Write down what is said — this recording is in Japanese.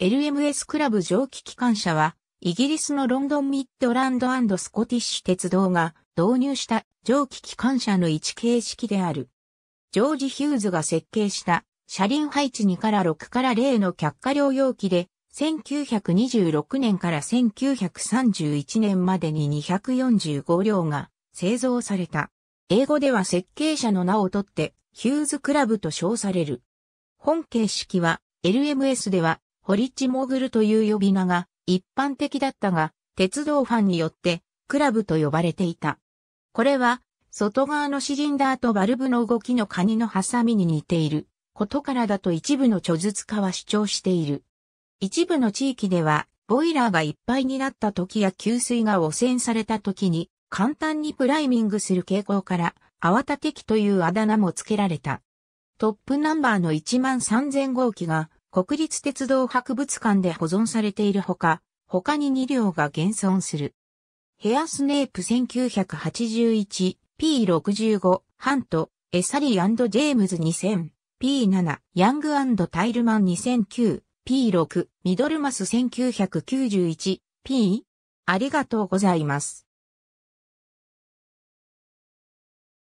LMS クラブ蒸気機関車は、イギリスのロンドンミッドランドスコティッシュ鉄道が導入した蒸気機関車の位置形式である。ジョージ・ヒューズが設計した車輪配置2から6から0の却下両容器で、1926年から1931年までに245両が製造された。英語では設計者の名をとってヒューズクラブと称される。本形式は LMS では堀地モグルという呼び名が一般的だったが、鉄道ファンによってクラブと呼ばれていた。これは、外側のシリンダーとバルブの動きのカニのハサミに似ていることからだと一部の著述家は主張している。一部の地域では、ボイラーがいっぱいになった時や給水が汚染された時に、簡単にプライミングする傾向から、泡立て機というあだ名も付けられた。トップナンバーの1 3000号機が、国立鉄道博物館で保存されているほか、他に2両が現存する。ヘアスネープ 1981P65 ハント、エサリージェームズ 2000P7 ヤングタイルマン 2009P6 ミドルマス 1991P ありがとうございます。